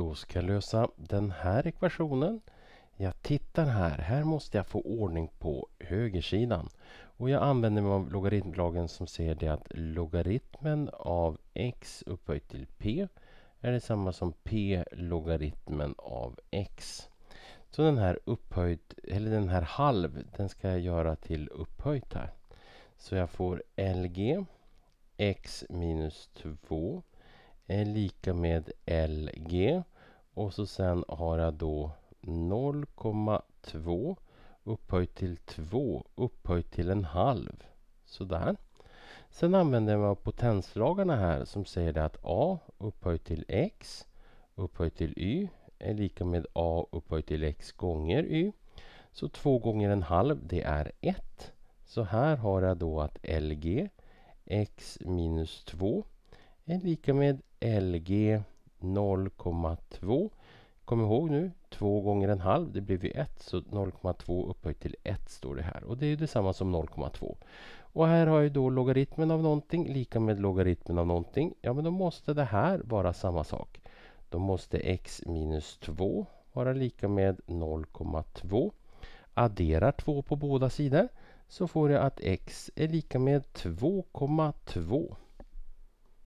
då ska jag lösa den här ekvationen. Jag tittar här. Här måste jag få ordning på högersidan. Och jag använder mig av logaritmlagen som säger det att logaritmen av x upphöjt till p är detsamma som p logaritmen av x. Så den här upphöjt, eller den här halv, den ska jag göra till upphöjt här. Så jag får lg x minus 2 är lika med LG och så sen har jag då 0,2 upphöjt till 2 upphöjt till en halv. Sådär. Sen använder man potenslagarna här som säger att A upphöjt till X upphöjt till Y är lika med A upphöjt till X gånger Y. Så 2 gånger en halv det är 1. Så här har jag då att LG X minus 2 är lika med LG 0,2. Kom ihåg nu, 2 gånger en halv, det blev ju 1, så 0,2 upphöjt till 1 står det här. Och det är ju detsamma som 0,2. Och här har jag då logaritmen av någonting, lika med logaritmen av någonting. Ja, men då måste det här vara samma sak. Då måste x minus 2 vara lika med 0,2. Adderar 2 på båda sidor så får jag att x är lika med 2,2.